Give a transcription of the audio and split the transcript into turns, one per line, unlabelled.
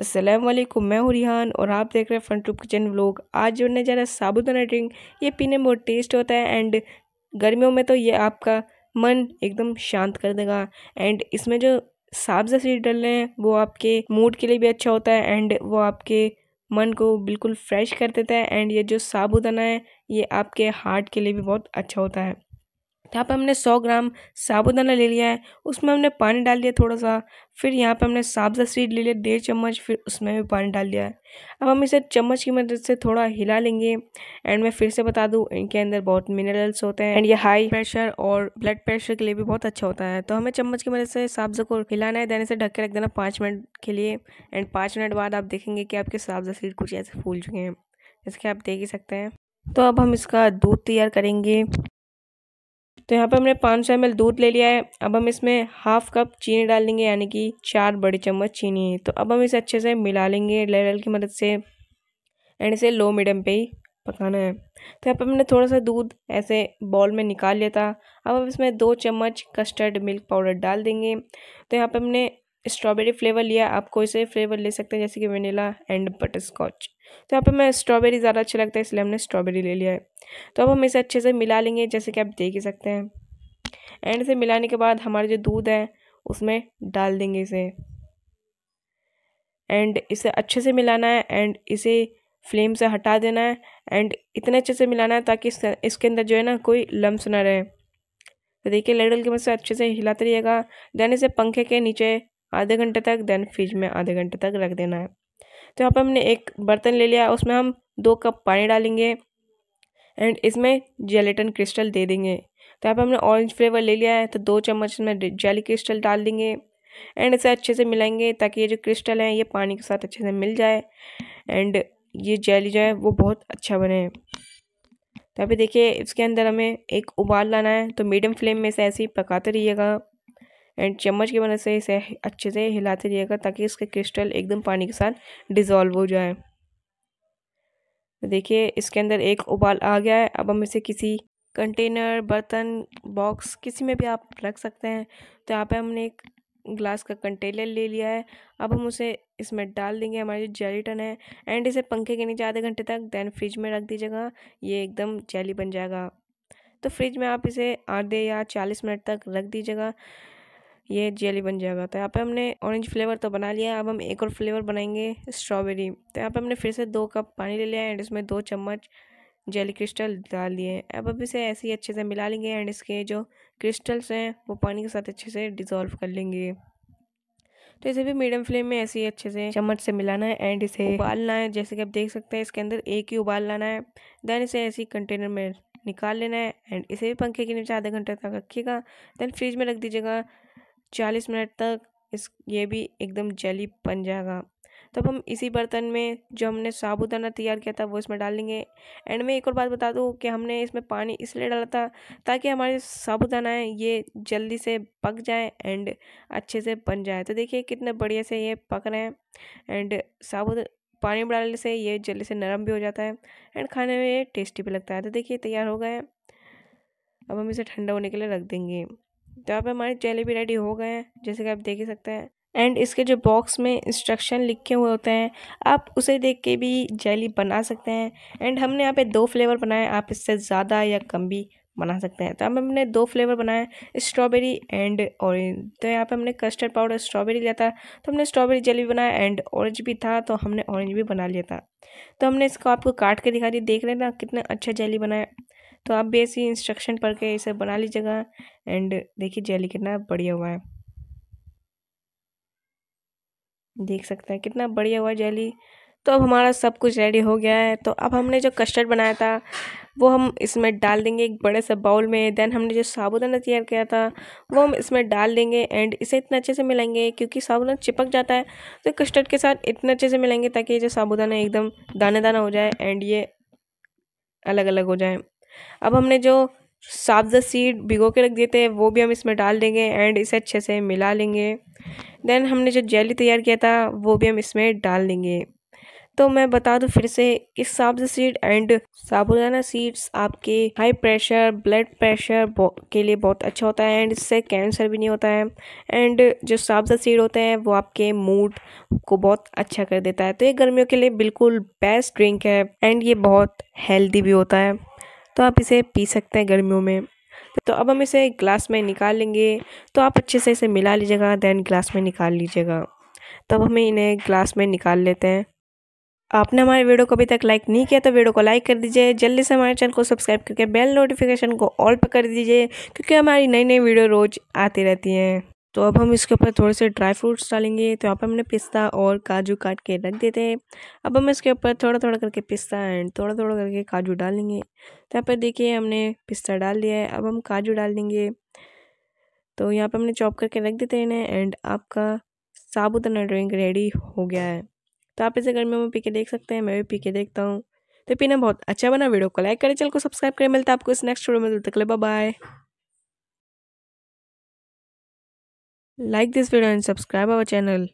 असलम मैं हूँ रिहान और आप देख रहे हैं फ्रंट रूप किचन व्लॉग आज जोड़ने जा रहा है साबुदाना ड्रिंक ये पीने में बहुत टेस्ट होता है एंड गर्मियों में तो ये आपका मन एकदम शांत कर देगा एंड इसमें जो साबजा सीड रहे हैं वो आपके मूड के लिए भी अच्छा होता है एंड वो आपके मन को बिल्कुल फ्रेश कर देता है एंड ये जो साबुदाना है ये आपके हार्ट के लिए भी बहुत अच्छा होता है यहाँ पे हमने 100 ग्राम साबुदाना ले लिया है उसमें हमने पानी डाल दिया थोड़ा सा फिर यहाँ पे हमने साबजा सीड ले लिया डेढ़ चम्मच फिर उसमें भी पानी डाल दिया है अब हम इसे चम्मच की मदद से थोड़ा हिला लेंगे एंड मैं फिर से बता दूँ इनके अंदर बहुत मिनरल्स होते हैं एंड ये हाई प्रेशर और ब्लड प्रेशर के लिए भी बहुत अच्छा होता है तो हमें चम्मच की मदद से साबजा को हिलाना है देने से ढक के रख देना पाँच मिनट के लिए एंड पाँच मिनट बाद आप देखेंगे कि आपके साबजा सीड कुछ ऐसे फूल चुके हैं जैसे कि आप देख ही सकते हैं तो अब हम इसका दूध तैयार करेंगे तो यहाँ पर हमने 500 सौ दूध ले लिया है अब हम इसमें हाफ कप चीनी डाल लेंगे यानी कि चार बड़े चम्मच चीनी तो अब हम इसे अच्छे से मिला लेंगे लेरल की मदद से एंड इसे लो मीडियम पे ही पकाना है तो यहाँ पर हमने थोड़ा सा दूध ऐसे बॉल में निकाल लिया था अब हम इसमें दो चम्मच कस्टर्ड मिल्क पाउडर डाल देंगे तो यहाँ पर हमने स्ट्रॉबेरी फ्लेवर लिया आप कोई से फ्लेवर ले सकते हैं जैसे कि वनीला एंड बटर स्कॉच तो यहाँ पे मैं स्ट्रॉबेरी ज़्यादा अच्छा लगता है इसलिए हमने स्ट्रॉबेरी ले लिया है तो अब हम इसे अच्छे से मिला लेंगे जैसे कि आप देख ही सकते हैं एंड से मिलाने के बाद हमारा जो दूध है उसमें डाल देंगे इसे एंड इसे अच्छे से मिलाना है एंड इसे फ्लेम से हटा देना है एंड इतने अच्छे से मिलाना है ताकि इसके अंदर जो है ना कोई लम्स ना रहे तो देखिए लेडल के मैं से अच्छे से हिलाते रहिएगा देन इसे पंखे के नीचे आधे घंटे तक देन फ्रिज में आधे घंटे तक रख देना है तो यहाँ पर हमने एक बर्तन ले लिया उसमें हम दो कप पानी डालेंगे एंड इसमें जेलेटन क्रिस्टल दे देंगे तो यहाँ पर हमने ऑरेंज फ्लेवर ले लिया है तो दो चम्मच में जेली क्रिस्टल डाल देंगे एंड इसे अच्छे से मिलाएंगे ताकि ये जो क्रिस्टल हैं ये पानी के साथ अच्छे से मिल जाए एंड ये जेली जो है वो बहुत अच्छा बने तो अभी देखिए इसके अंदर हमें एक उबाल लाना है तो मीडियम फ्लेम में इसे ऐसे ही पकाते रहिएगा एंड चम्मच की मदद से इसे अच्छे से हिलाते रहिएगा ताकि इसके क्रिस्टल एकदम पानी के साथ डिज़ोल्व हो जाए देखिए इसके अंदर एक उबाल आ गया है अब हम इसे किसी कंटेनर बर्तन बॉक्स किसी में भी आप रख सकते हैं तो यहाँ पे हमने एक ग्लास का कंटेनर ले लिया है अब हम उसे इसमें डाल देंगे हमारी जो जेलीटन है एंड इसे पंखे के नीचे आधे घंटे तक देन फ्रिज में रख दीजिएगा ये एकदम जेली बन जाएगा तो फ्रिज में आप इसे आधे या चालीस मिनट तक रख दीजिएगा ये जेली बन जाएगा तो यहाँ पे हमने ऑरेंज फ्लेवर तो बना लिया अब हम एक और फ्लेवर बनाएंगे स्ट्रॉबेरी तो यहाँ पे हमने फिर से दो कप पानी ले लिया एंड इसमें दो चम्मच जेली क्रिस्टल डाल लिए अब अब इसे ऐसे ही अच्छे से मिला लेंगे एंड इसके जो क्रिस्टल्स हैं वो पानी के साथ अच्छे से डिज़ोल्व कर लेंगे तो इसे भी मीडियम फ्लेम में ऐसे ही अच्छे से चम्मच से मिलाना है एंड इसे उबालना है जैसे कि आप देख सकते हैं इसके अंदर एक ही उबाल लाना है देन इसे ऐसे ही कंटेनर में निकाल लेना है एंड इसे भी पंखे के नीचे आधे घंटे तक रखिएगा देन फ्रिज में रख दीजिएगा चालीस मिनट तक इस ये भी एकदम जली बन जाएगा तो अब हम इसी बर्तन में जो हमने साबुदाना तैयार किया था वो इसमें डाल लेंगे एंड में एक और बात बता दूँ कि हमने इसमें पानी इसलिए डाला था ताकि हमारे साबुदाना है ये जल्दी से पक जाए एंड अच्छे से बन जाए तो देखिए कितने बढ़िया से ये पक रहे हैं एंड साबुद पानी में डालने से ये जल्दी से नरम भी हो जाता है एंड खाने में ये टेस्टी भी लगता है तो देखिए तैयार हो गए अब हम इसे ठंडा होने के लिए रख देंगे यहाँ पे हमारे जेली भी रेडी हो गए हैं जैसे कि आप देख ही सकते हैं एंड इसके जो बॉक्स में इंस्ट्रक्शन लिखे हुए होते हैं आप उसे देख के भी जेली बना सकते हैं एंड हमने यहाँ पे दो फ्लेवर बनाए आप इससे ज़्यादा या कम भी बना सकते हैं तो अब हमने दो फ्लेवर बनाए स्ट्रॉबेरी एंड ऑरेंज तो यहाँ पे हमने कस्टर्ड पाउडर स्ट्रॉबेरी लिया था तो हमने स्ट्रॉबेरी जेली भी बनाया एंड ऑरेंज भी था तो हमने ऑरेंज भी बना लिया था तो हमने इसको आपको काट के दिखा दी देख रहे ना कितना अच्छा जेली बनाया तो आप भी ऐसी इंस्ट्रक्शन पढ़ के इसे बना लीजिएगा एंड देखिए जेली कितना बढ़िया हुआ है देख सकते हैं कितना बढ़िया हुआ जेली तो अब हमारा सब कुछ रेडी हो गया है तो अब हमने जो कस्टर्ड बनाया था वो हम इसमें डाल देंगे एक बड़े से बाउल में देन हमने जो साबुदाना तैयार किया था वो हम इसमें डाल देंगे एंड इसे इतना अच्छे से मिलाएंगे क्योंकि साबुदाना चिपक जाता है तो कस्टर्ड के साथ इतना अच्छे से मिलाएंगे ताकि ये जो साबुदाना एकदम दाने दाना हो जाए एंड ये अलग अलग हो जाए अब हमने जो साब्जा सीड भिगो के रख दिए थे वो भी हम इसमें डाल देंगे एंड इसे अच्छे से मिला लेंगे देन हमने जो जेली तैयार किया था वो भी हम इसमें डाल देंगे तो मैं बता दूं फिर से कि साबजा सीड एंड साबुदाना सीड्स आपके हाई प्रेशर ब्लड प्रेशर के लिए बहुत अच्छा होता है एंड इससे कैंसर भी नहीं होता है एंड जो साबजा सीड होते हैं वो आपके मूड को बहुत अच्छा कर देता है तो ये गर्मियों के लिए बिल्कुल बेस्ट ड्रिंक है एंड ये बहुत हेल्दी भी होता है तो आप इसे पी सकते हैं गर्मियों में तो अब हम इसे ग्लास में निकाल लेंगे तो आप अच्छे से इसे मिला लीजिएगा दैन ग्लास में निकाल लीजिएगा तब तो हमें इन्हें ग्लास में निकाल लेते हैं आपने हमारे वीडियो को अभी तक लाइक नहीं किया तो वीडियो को लाइक कर दीजिए जल्दी से हमारे चैनल को सब्सक्राइब करके बेल नोटिफिकेशन को ऑल पर कर दीजिए क्योंकि हमारी नई नई वीडियो रोज़ आती रहती हैं तो अब हम इसके ऊपर थोड़े से ड्राई फ्रूट्स डालेंगे तो यहाँ पर हमने पिस्ता और काजू काट के रख देते हैं अब हम इसके ऊपर थोड़ा थोड़ा करके पिस्ता एंड थोड़ा थोड़ा करके काजू डालेंगे तो यहाँ पर देखिए हमने पिस्ता डाल दिया है अब हम काजू डाल देंगे तो यहाँ पर हमने चॉप करके रख देते हैं एंड आपका साबुदाना ड्रिंक रेडी हो गया है तो आप इसे गर्मियों में हम पी के देख सकते हैं मैं भी पी के देखता हूँ तो पीना बहुत अच्छा बना वीडियो को लाइक करें चैनल को सब्सक्राइब करें मिलता है आपको इस नेक्स्ट वीडियो में तक bye Like this video and subscribe our channel.